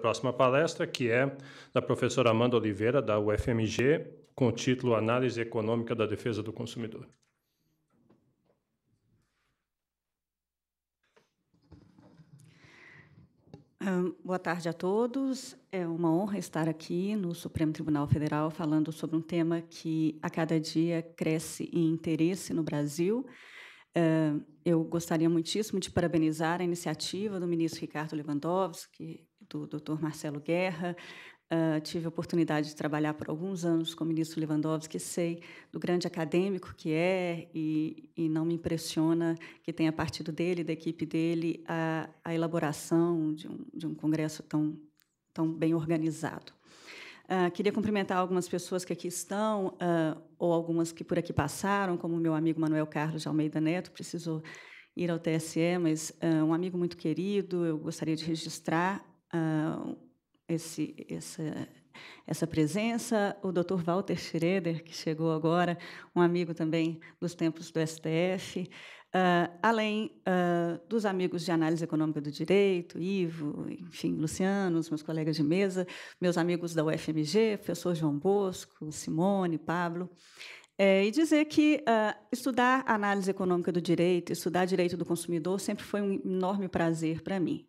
Próxima palestra, que é da professora Amanda Oliveira, da UFMG, com o título Análise Econômica da Defesa do Consumidor. Boa tarde a todos. É uma honra estar aqui no Supremo Tribunal Federal falando sobre um tema que a cada dia cresce em interesse no Brasil. Eu gostaria muitíssimo de parabenizar a iniciativa do ministro Ricardo Lewandowski, do Dr. Marcelo Guerra. Uh, tive a oportunidade de trabalhar por alguns anos com o ministro Lewandowski, sei do grande acadêmico que é, e, e não me impressiona que tenha partido dele, da equipe dele, a, a elaboração de um, de um congresso tão, tão bem organizado. Uh, queria cumprimentar algumas pessoas que aqui estão, uh, ou algumas que por aqui passaram, como meu amigo Manuel Carlos de Almeida Neto, precisou ir ao TSE, mas uh, um amigo muito querido, eu gostaria de registrar uh, esse, essa, essa presença, o Dr. Walter Schroeder, que chegou agora, um amigo também dos tempos do STF, uh, ah, além uh, dos amigos de análise econômica do direito, Ivo, enfim, Luciano, os meus colegas de mesa, meus amigos da UFMG, professor João Bosco, Simone, Pablo. É, e dizer que uh, estudar análise econômica do direito, estudar direito do consumidor, sempre foi um enorme prazer para mim.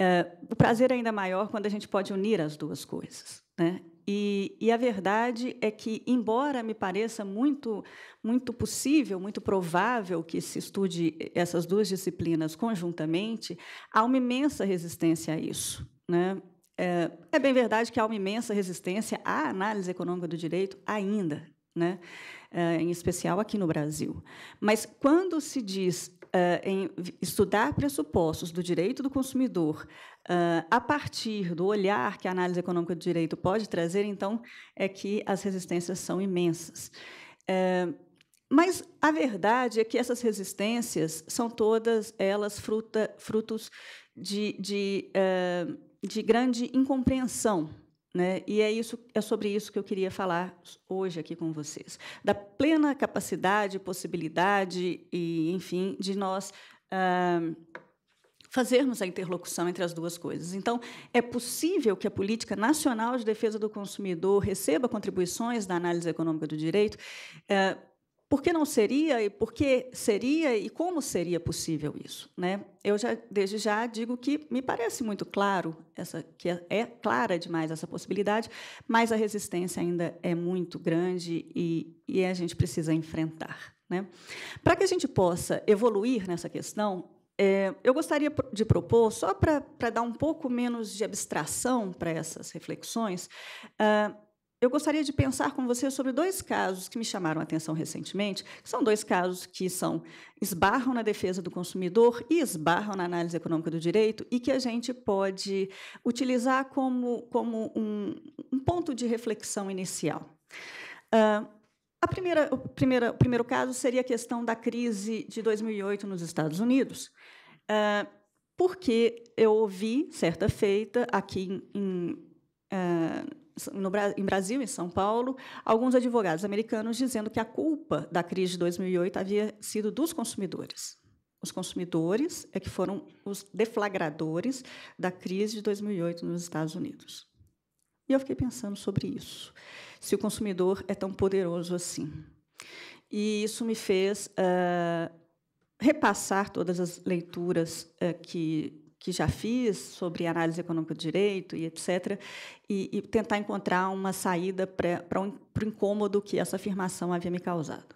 É, o prazer é ainda maior quando a gente pode unir as duas coisas. Né? E, e, a verdade é que, embora me pareça muito, muito possível, muito provável que se estude essas duas disciplinas conjuntamente, há uma imensa resistência a isso. Né? É, é bem verdade que há uma imensa resistência à análise econômica do direito ainda, né? É, em especial aqui no Brasil. Mas quando se diz uh, em estudar pressupostos do direito do consumidor uh, a partir do olhar que a análise econômica do direito pode trazer, então é que as resistências são imensas. Uh, mas a verdade é que essas resistências são todas elas fruta, frutos de, de, de grande incompreensão né? E é, isso, é sobre isso que eu queria falar hoje aqui com vocês. Da plena capacidade, possibilidade, e, enfim, de nós ah, fazermos a interlocução entre as duas coisas. Então, é possível que a Política Nacional de Defesa do Consumidor receba contribuições da análise econômica do direito. Ah, por que não seria e por que seria e como seria possível isso? Né? Eu já, desde já digo que me parece muito claro essa, que é, é clara demais essa possibilidade, mas a resistência ainda é muito grande e, e a gente precisa enfrentar. Né? Para que a gente possa evoluir nessa questão, é, eu gostaria de propor, só para dar um pouco menos de abstração para essas reflexões, uh, eu gostaria de pensar com você sobre dois casos que me chamaram a atenção recentemente, que são dois casos que são esbarram na defesa do consumidor e esbarram na análise econômica do direito e que a gente pode utilizar como, como um, um ponto de reflexão inicial. Uh, a primeira, o, primeira, o primeiro caso seria a questão da crise de 2008 nos Estados Unidos. Uh, porque eu ouvi, certa feita, aqui em, em uh, no, em Brasil em São Paulo, alguns advogados americanos dizendo que a culpa da crise de 2008 havia sido dos consumidores. Os consumidores é que foram os deflagradores da crise de 2008 nos Estados Unidos. E eu fiquei pensando sobre isso. Se o consumidor é tão poderoso assim. E isso me fez uh, repassar todas as leituras uh, que que já fiz sobre análise econômica do direito e etc., e, e tentar encontrar uma saída para o incômodo que essa afirmação havia me causado.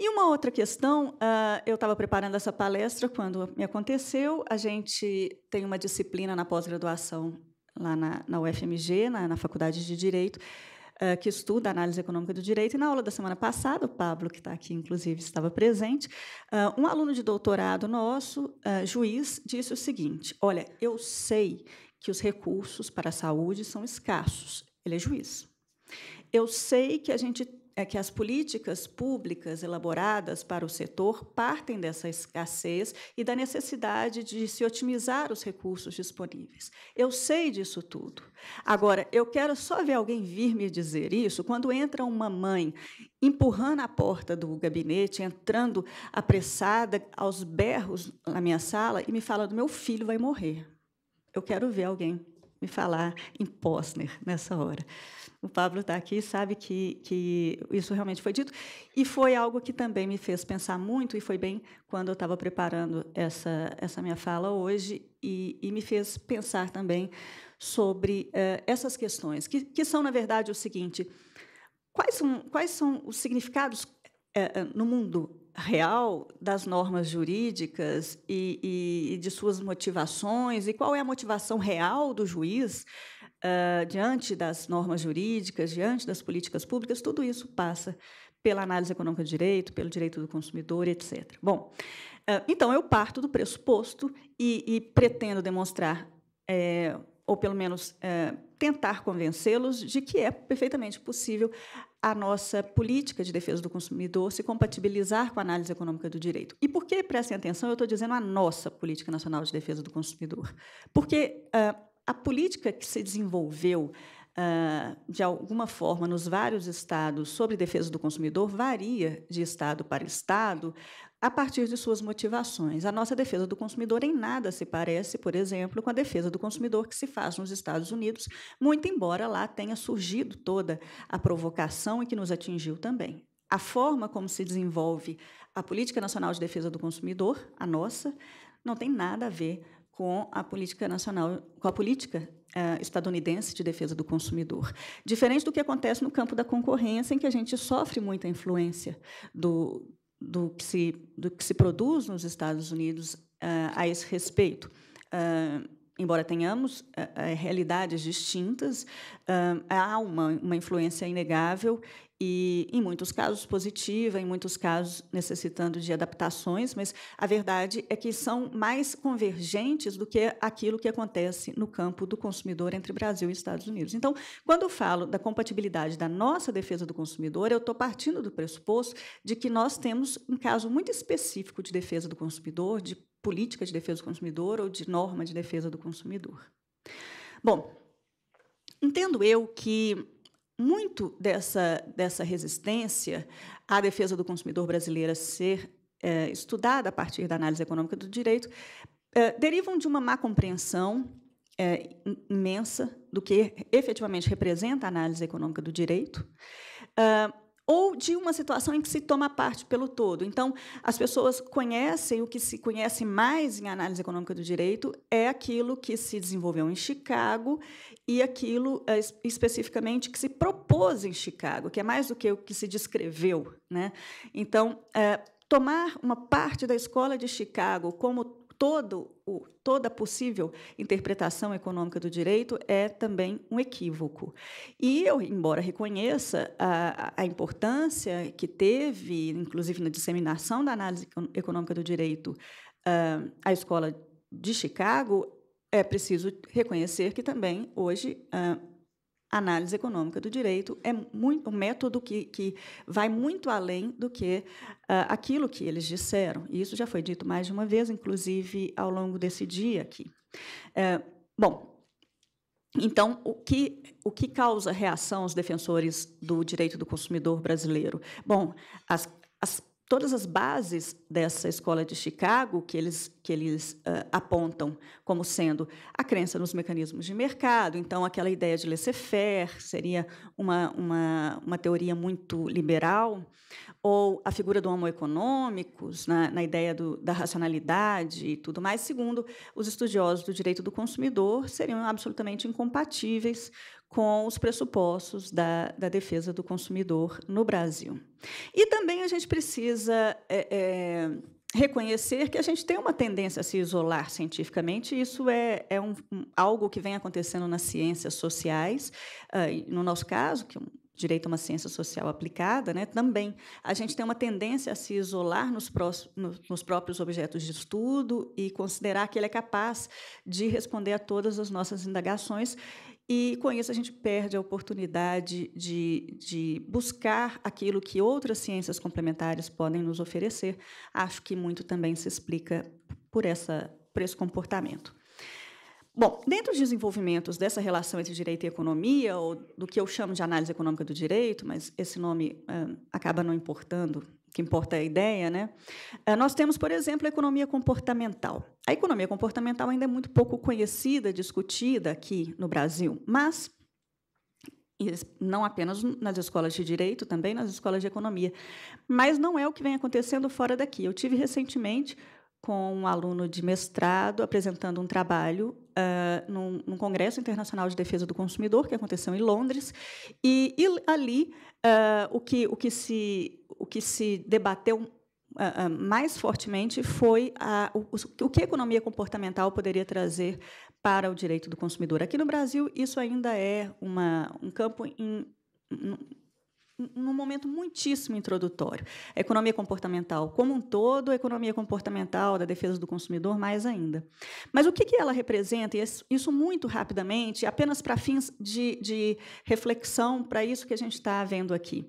E uma outra questão, uh, eu estava preparando essa palestra quando me aconteceu. A gente tem uma disciplina na pós-graduação lá na, na UFMG, na, na Faculdade de Direito, eh, que estuda análise econômica do direito, e na aula da semana passada, o Pablo, que está aqui, inclusive, estava presente, uh, um aluno de doutorado nosso, uh, juiz, disse o seguinte: Olha, eu sei que os recursos para a saúde são escassos. Ele é juiz. Eu sei que a gente é que as políticas públicas elaboradas para o setor partem dessa escassez e da necessidade de se otimizar os recursos disponíveis. Eu sei disso tudo. Agora, eu quero só ver alguém vir me dizer isso quando entra uma mãe empurrando a porta do gabinete, entrando apressada aos berros na minha sala e me do meu filho vai morrer. Eu quero ver alguém me falar em Posner nessa hora o Pablo está aqui, sabe que, que isso realmente foi dito. E foi algo que também me fez pensar muito, e foi bem quando eu estava preparando essa, essa minha fala hoje, e, e me fez pensar também sobre uh, essas questões, que, que são, na verdade, o seguinte: quais são, quais são os significados uh, no mundo real das normas jurídicas e, e, e, de suas motivações e qual é a motivação real do juiz uh, diante das normas jurídicas, diante das políticas públicas, tudo isso passa pela análise econômica do direito, pelo direito do consumidor, etc. Bom, uh, então eu parto do pressuposto e, e pretendo demonstrar, é, ou pelo menos é, tentar convencê-los, de que é perfeitamente possível a nossa política de defesa do consumidor se compatibilizar com a análise econômica do direito. E por que, prestem atenção, eu estou dizendo a nossa política nacional de defesa do consumidor? Porque. Ah, a política que se desenvolveu Uh, de alguma forma nos vários estados sobre defesa do consumidor varia de estado para estado a partir de suas motivações. A nossa defesa do consumidor em nada se parece, por exemplo, com a defesa do consumidor que se faz nos Estados Unidos, muito embora lá tenha surgido toda a provocação e que nos atingiu também. A forma como se desenvolve a Política Nacional de Defesa do Consumidor, a nossa, não tem nada a ver com a política nacional, com a política eh, estadunidense de defesa do consumidor. Diferente do que acontece no campo da concorrência, em que a gente sofre muita influência do, do, que, se, do que se produz nos Estados Unidos eh, a esse respeito. Eh, embora tenhamos realidades distintas, há uma, uma influência inegável e, em muitos casos, positiva, em muitos casos, necessitando de adaptações, mas a verdade é que são mais convergentes do que aquilo que acontece no campo do consumidor entre Brasil e Estados Unidos. Então, quando eu falo da compatibilidade da nossa defesa do consumidor, eu estou partindo do pressuposto de que nós temos um caso muito específico de defesa do consumidor, de política de defesa do consumidor ou de norma de defesa do consumidor. Bom, entendo eu que muito dessa, dessa resistência à defesa do consumidor brasileira ser é, estudada a partir da análise econômica do direito é, derivam de uma má compreensão é, imensa do que efetivamente representa a análise econômica do direito, ah, ou de uma situação em que se toma parte pelo todo. Então, as pessoas conhecem, o que se conhece mais em análise econômica do direito é aquilo que se desenvolveu em Chicago e aquilo eh, especificamente que se propôs em Chicago, que é mais do que o que se descreveu. Né? Então, é, tomar uma parte da escola de Chicago como todo o, toda possível interpretação econômica do direito é também um equívoco. E eu, embora reconheça a, a importância que teve, inclusive na disseminação da análise econômica do direito, a ah, escola de Chicago, é preciso reconhecer que também hoje ah, análise econômica do direito é muito, um método que, que vai muito além do que uh, aquilo que eles disseram. E isso já foi dito mais de uma vez, inclusive ao longo desse dia aqui. É, bom, então, o que, o que causa reação aos defensores do direito do consumidor brasileiro? Bom, as, as todas as bases dessa escola de Chicago que eles, que eles uh, apontam como sendo a crença nos mecanismos de mercado, então aquela ideia de laissez-faire seria uma, uma, uma teoria muito liberal, ou a figura do homo econômicos, na, né, na ideia do, da racionalidade e tudo mais, segundo os estudiosos do direito do consumidor, seriam absolutamente incompatíveis com os pressupostos da, da defesa do consumidor no Brasil. E também a gente precisa. É, é, reconhecer que a gente tem uma tendência a se isolar cientificamente, e isso é, é um, algo que vem acontecendo nas ciências sociais, ah, no nosso caso, que é um direito a uma ciência social aplicada, né, também a gente tem uma tendência a se isolar nos, nos próprios objetos de estudo e considerar que ele é capaz de responder a todas as nossas indagações e com isso a gente perde a oportunidade de, de, buscar aquilo que outras ciências complementares podem nos oferecer. Acho que muito também se explica por, essa, por esse comportamento. Bom, dentro dos desenvolvimentos dessa relação entre direito e economia, ou do que eu chamo de análise econômica do direito, mas esse nome uh, acaba não importando que importa é a ideia, né? Eh, nós temos, por exemplo, a economia comportamental. A economia comportamental ainda é muito pouco conhecida, discutida aqui no Brasil, mas não apenas nas escolas de direito, também nas escolas de economia. Mas não é o que vem acontecendo fora daqui. Eu tive recentemente com um aluno de mestrado apresentando um trabalho uh, num, num, Congresso Internacional de Defesa do Consumidor, que aconteceu em Londres, e, e ali uh, o, que, o, que se, o que se debateu Uh, mais fortemente foi a, o, o, que a economia comportamental poderia trazer para o direito do consumidor. Aqui no Brasil, isso ainda é uma, um campo em, num momento muitíssimo introdutório. A economia comportamental como um todo, a economia comportamental da defesa do consumidor mais ainda. Mas o que, ela representa, e é isso muito rapidamente, apenas para fins de, de reflexão, para isso que a gente está vendo aqui.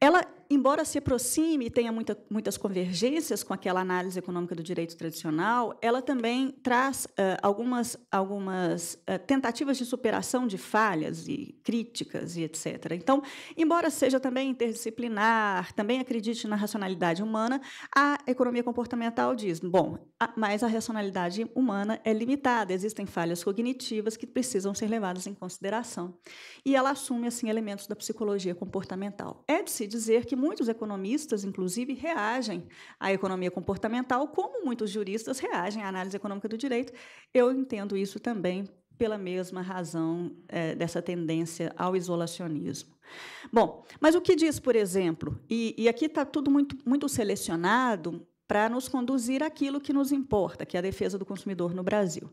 Ela embora se aproxime e tenha muita, muitas convergências com aquela análise econômica do direito tradicional, ela também traz uh, algumas, algumas uh, tentativas de superação de falhas e críticas e etc. Então, embora seja também interdisciplinar, também acredite na racionalidade humana, a economia comportamental diz: bom, a, mas a racionalidade humana é limitada, existem falhas cognitivas que precisam ser levadas em consideração. E ela assume assim elementos da psicologia comportamental. É de se dizer que muitos economistas, inclusive, reagem à economia comportamental, como muitos juristas reagem à análise econômica do direito. Eu entendo isso também pela mesma razão é, dessa tendência ao isolacionismo. Bom, mas o que diz, por exemplo, e, e aqui está tudo muito, muito selecionado para nos conduzir àquilo que nos importa, que é a defesa do consumidor no Brasil.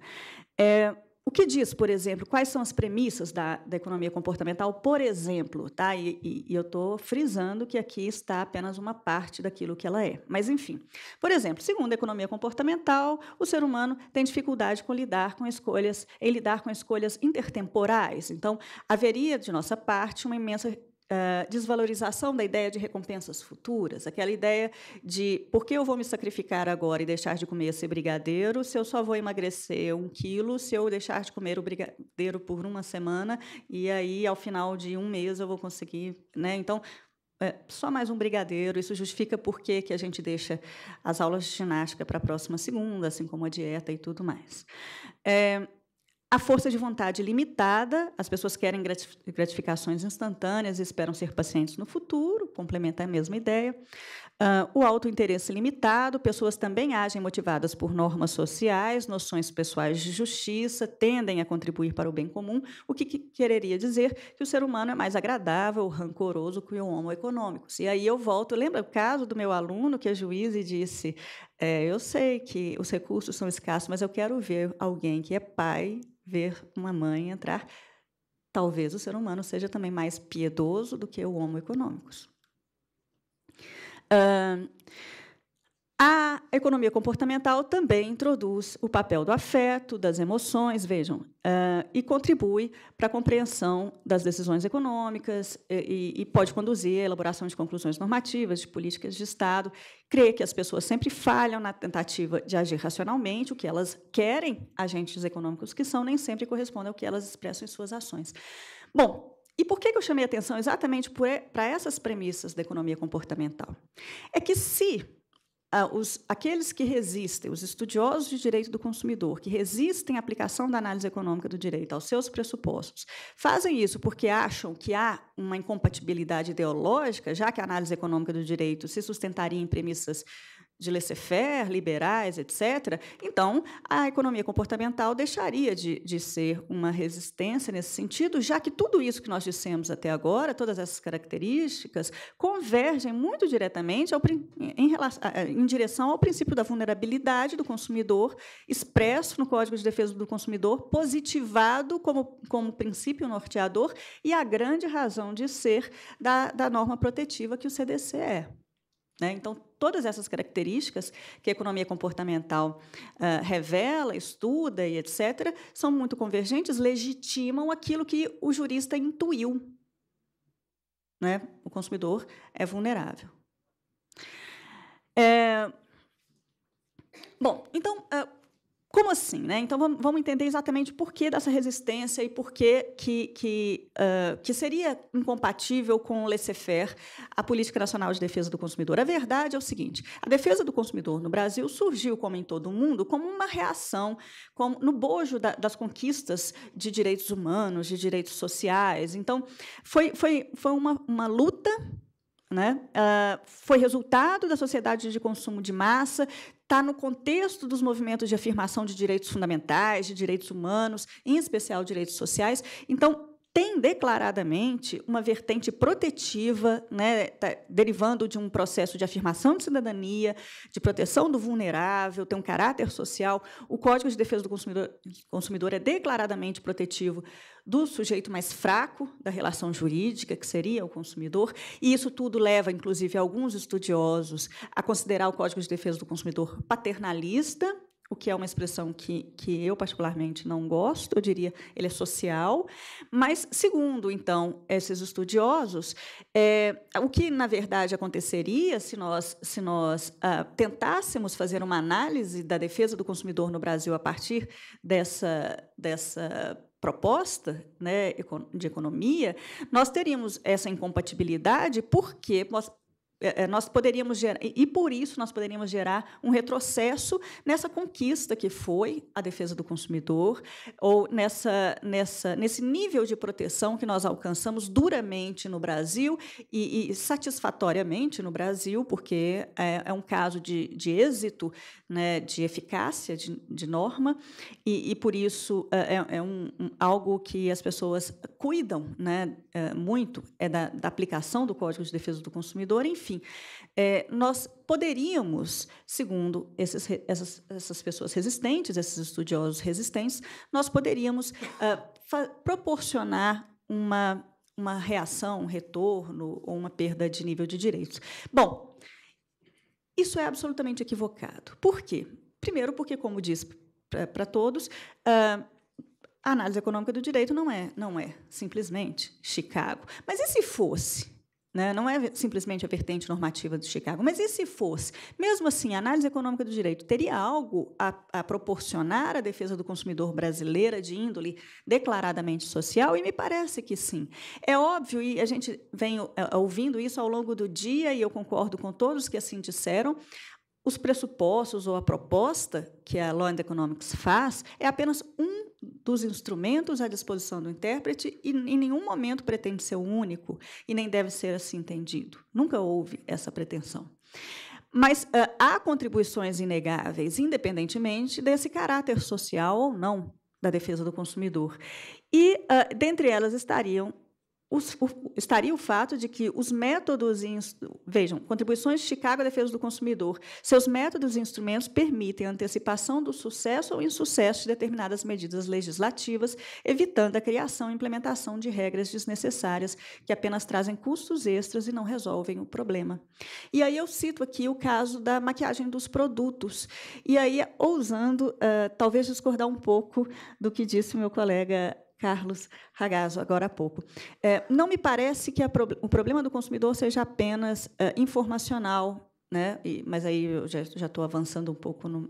É, o que diz, por exemplo, quais são as premissas da, da economia comportamental, por exemplo, tá? E, e, e eu estou frisando que aqui está apenas uma parte daquilo que ela é. Mas, enfim, por exemplo, segundo a economia comportamental, o ser humano tem dificuldade com lidar com escolhas, em lidar com escolhas intertemporais. Então, haveria de nossa parte uma imensa eh, desvalorização da ideia de recompensas futuras, aquela ideia de por que eu vou me sacrificar agora e deixar de comer esse brigadeiro se eu só vou emagrecer um quilo se eu deixar de comer o brigadeiro por uma semana e aí ao final de um mês eu vou conseguir, né? Então é, só mais um brigadeiro, isso justifica por que a gente deixa as aulas de ginástica para a próxima segunda, assim como a dieta e tudo mais. É, a força de vontade limitada, as pessoas querem gratificações instantâneas e esperam ser pacientes no futuro, complementa a mesma ideia. Uh, o autointeresse limitado, pessoas também agem motivadas por normas sociais, noções pessoais de justiça, tendem a contribuir para o bem comum, o que, que quereria dizer que o ser humano é mais agradável, rancoroso que o homo econômico. E aí eu volto, lembra o caso do meu aluno que é juiz e disse: é, eu sei que os recursos são escassos, mas eu quero ver alguém que é pai ver uma mãe entrar. Talvez o ser humano seja também mais piedoso do que o homo econômicos. Uh, a economia comportamental também introduz o papel do afeto, das emoções, vejam, uh, e contribui para a compreensão das decisões econômicas e, e, pode conduzir à elaboração de conclusões normativas, de políticas de Estado. Crê que as pessoas sempre falham na tentativa de agir racionalmente, o que elas querem, agentes econômicos que são, nem sempre corresponde ao que elas expressam em suas ações. Bom, e por que eu chamei atenção exatamente para essas premissas da economia comportamental? É que se ah, os, aqueles que resistem, os estudiosos de direito do consumidor, que resistem à aplicação da análise econômica do direito aos seus pressupostos, fazem isso porque acham que há uma incompatibilidade ideológica, já que a análise econômica do direito se sustentaria em premissas de laissez-faire, liberais, etc., então a economia comportamental deixaria de, de ser uma resistência nesse sentido, já que tudo isso que nós dissemos até agora, todas essas características, convergem muito diretamente ao, em, em direção ao princípio da vulnerabilidade do consumidor, expresso no Código de Defesa do Consumidor, positivado como, como princípio norteador e a grande razão de ser da, da norma protetiva que o CDC é. Né? Então, todas essas características que a economia comportamental uh, revela, estuda e etc., são muito convergentes, legitimam aquilo que o jurista intuiu. Né? O consumidor é vulnerável. É... Bom, então. Uh, como assim? Né? Então vamos entender exatamente por que dessa resistência e por que, que, que, uh, que seria incompatível com o laissez-faire a Política Nacional de Defesa do Consumidor. A verdade é o seguinte: a defesa do consumidor no Brasil surgiu, como em todo o mundo, como uma reação como no bojo da, das conquistas de direitos humanos, de direitos sociais. Então foi, foi, foi uma, uma luta né? Uh, foi resultado da sociedade de consumo de massa, está no contexto dos movimentos de afirmação de direitos fundamentais, de direitos humanos, em especial direitos sociais. Então, tem declaradamente uma vertente protetiva, né, tá, derivando de um processo de afirmação de cidadania, de proteção do vulnerável, tem um caráter social. O Código de Defesa do Consumidor, consumidor é declaradamente protetivo do sujeito mais fraco da relação jurídica, que seria o consumidor, e isso tudo leva, inclusive, alguns estudiosos a considerar o Código de Defesa do Consumidor paternalista, o que é uma expressão que, que eu particularmente não gosto, eu diria ele é social. Mas, segundo, então, esses estudiosos, é, o que, na verdade, aconteceria se nós, se nós ah, tentássemos fazer uma análise da defesa do consumidor no Brasil a partir dessa, dessa proposta né, de economia, nós teríamos essa incompatibilidade porque é, é, nós poderíamos gerar, e por isso nós poderíamos gerar um retrocesso nessa conquista que foi a defesa do consumidor, ou nessa, nessa, nesse nível de proteção que nós alcançamos duramente no Brasil e, e satisfatoriamente no Brasil, porque é, é um caso de, de êxito, né, de eficácia de, de norma, e, e, por isso é, é, é um, um, algo que as pessoas cuidam né, muito, é da, da aplicação do Código de Defesa do Consumidor, enfim enfim, é, nós poderíamos, segundo esses, essas, essas pessoas resistentes, esses estudiosos resistentes, nós poderíamos uh, proporcionar uma, uma reação, um retorno ou uma perda de nível de direitos. Bom, isso é absolutamente equivocado. Por quê? Primeiro, porque, como diz para todos, uh, a análise econômica do direito não é, não é simplesmente Chicago. Mas e se fosse? Né? Não é simplesmente a vertente normativa de Chicago. Mas e se fosse? Mesmo assim, a análise econômica do direito teria algo a, a proporcionar à defesa do consumidor brasileira de índole declaradamente social? E me parece que sim. É óbvio, e a gente vem é, ouvindo isso ao longo do dia, e eu concordo com todos que assim disseram, os pressupostos ou a proposta que a Law and Economics faz é apenas um dos instrumentos à disposição do intérprete e em nenhum momento pretende ser o único e nem deve ser assim entendido. Nunca houve essa pretensão. Mas uh, há contribuições inegáveis, independentemente desse caráter social ou não da defesa do consumidor. E uh, dentre elas estariam os, o, estaria o fato de que os métodos, vejam, contribuições de Chicago à defesa do consumidor, seus métodos e instrumentos permitem a antecipação do sucesso ou insucesso de determinadas medidas legislativas, evitando a criação e implementação de regras desnecessárias que apenas trazem custos extras e não resolvem o problema. E aí eu cito aqui o caso da maquiagem dos produtos. E aí, ousando, uh, talvez discordar um pouco do que disse o meu colega Carlos Ragazzo agora há pouco. É, não me parece que pro, o problema do consumidor seja apenas é, informacional, né? E, mas aí eu já estou avançando um pouco no,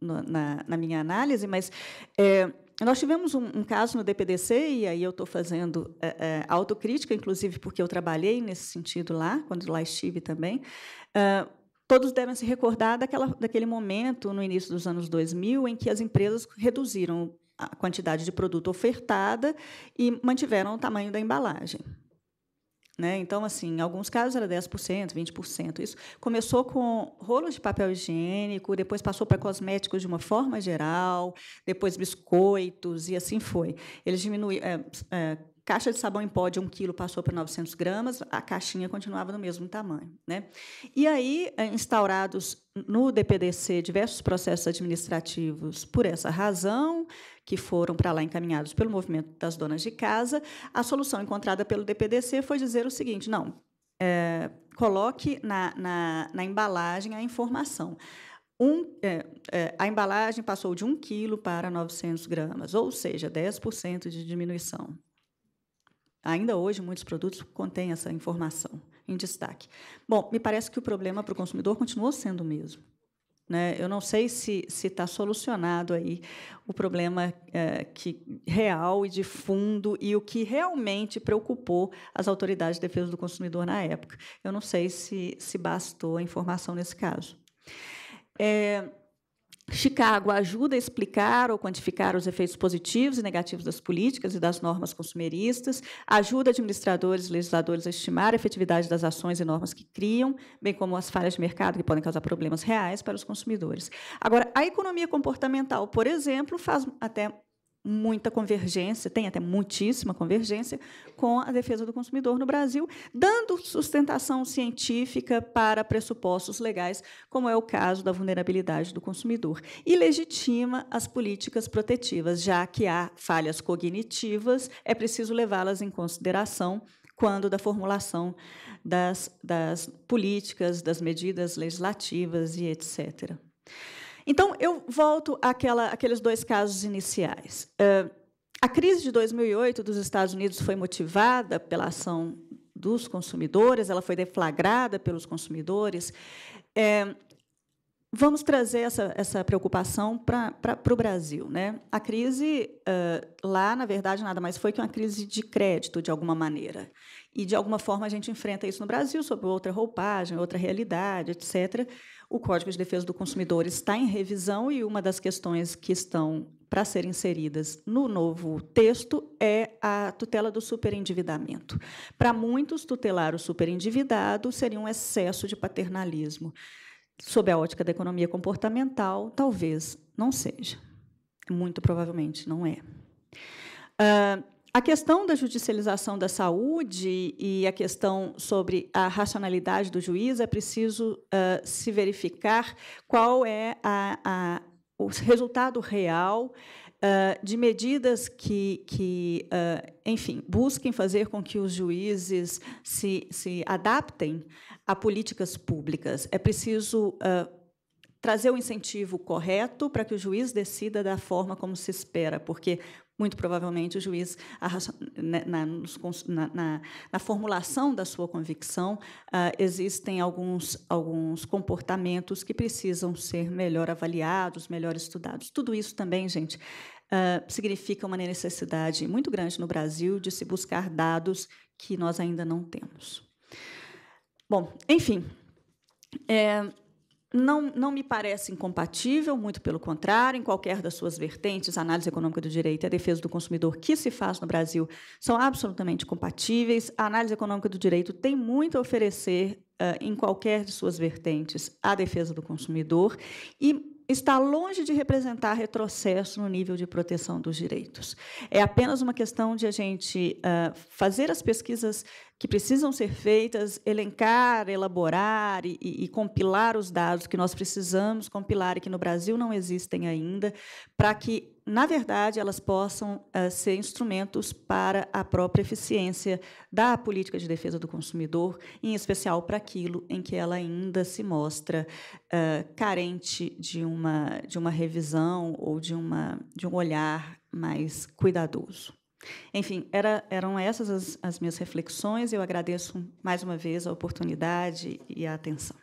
no, na, na, minha análise, mas é, nós tivemos um, um, caso no DPDC, e aí eu estou fazendo é, é, autocrítica, inclusive porque eu trabalhei nesse sentido lá, quando lá estive também, é, todos devem se recordar daquela, daquele momento, no início dos anos 2000, em que as empresas reduziram a quantidade de produto ofertada e mantiveram o tamanho da embalagem. Né? Então, assim, em alguns casos era 10%, 20%. Isso começou com rolos de papel higiênico, depois passou para cosméticos de uma forma geral, depois biscoitos e assim foi. Eles diminuíram. É, é, Caixa de sabão em pó de 1 quilo passou para 900 gramas, a caixinha continuava no mesmo tamanho. Né? E aí, eh, instaurados no DPDC diversos processos administrativos por essa razão, que foram para lá encaminhados pelo movimento das donas de casa, a solução encontrada pelo DPDC foi dizer o seguinte: não, é, coloque na, na, na embalagem a informação. Um, é, é, a embalagem passou de 1 quilo para 900 gramas, ou seja, 10% de diminuição. Ainda hoje, muitos produtos contêm essa informação em destaque. Bom, me parece que o problema para o consumidor continuou sendo o mesmo. Né? Eu não sei se está se tá solucionado aí o problema é, que real e de fundo e o que realmente preocupou as autoridades de defesa do consumidor na época. Eu não sei se, se bastou a informação nesse caso. É, Chicago ajuda a explicar ou quantificar os efeitos positivos e negativos das políticas e das normas consumeristas, ajuda administradores e legisladores a estimar a efetividade das ações e normas que criam, bem como as falhas de mercado que podem causar problemas reais para os consumidores. Agora, a economia comportamental, por exemplo, faz até muita convergência, tem até muitíssima convergência, com a defesa do consumidor no Brasil, dando sustentação científica para pressupostos legais, como é o caso da vulnerabilidade do consumidor, e legitima as políticas protetivas, já que há falhas cognitivas, é preciso levá-las em consideração quando da formulação das, das políticas, das medidas legislativas e etc. Então, eu volto àquela, àqueles dois casos iniciais. Eh, a crise de 2008 dos Estados Unidos foi motivada pela ação dos consumidores, ela foi deflagrada pelos consumidores. É, vamos trazer essa, essa preocupação para o Brasil. Né? A crise uh, lá, na verdade, nada mais foi que uma crise de crédito, de alguma maneira. E, de alguma forma, a gente enfrenta isso no Brasil, sob outra roupagem, outra realidade, etc. O Código de Defesa do Consumidor está em revisão e uma das questões que estão para serem inseridas no novo texto é a tutela do superendividamento. Para muitos, tutelar o superendividado seria um excesso de paternalismo. Sob a ótica da economia comportamental, talvez não seja. Muito provavelmente não é. Uh, a questão da judicialização da saúde e a questão sobre a racionalidade do juiz é preciso uh, se verificar qual é a, a, o resultado real uh, de medidas que, que uh, enfim, busquem fazer com que os juízes se, se adaptem a políticas públicas. É preciso trazer o incentivo correto para que o juiz decida da forma como se espera, porque muito provavelmente o juiz, né, na, na, na, na formulação da sua convicção, ah, existem alguns, alguns comportamentos que precisam ser melhor avaliados, melhor estudados. Tudo isso também, gente, ah, significa uma necessidade muito grande no Brasil de se buscar dados que nós ainda não temos. Bom, enfim. É, não, não me parece incompatível, muito pelo contrário, em qualquer das suas vertentes, a análise econômica do direito e a defesa do consumidor que se faz no Brasil são absolutamente compatíveis. A análise econômica do direito tem muito a oferecer uh, em qualquer de suas vertentes à defesa do consumidor e está longe de representar retrocesso no nível de proteção dos direitos. É apenas uma questão de a gente uh, fazer as pesquisas que precisam ser feitas, elencar, elaborar e, e, compilar os dados que nós precisamos compilar e que no Brasil não existem ainda, para que, na verdade, elas possam uh, ser instrumentos para a própria eficiência da política de defesa do consumidor, em especial para aquilo em que ela ainda se mostra uh, carente de uma, de uma revisão ou de, uma, de um olhar mais cuidadoso. Enfim, era, eram essas as, as minhas reflexões. Eu agradeço mais uma vez a oportunidade e a atenção.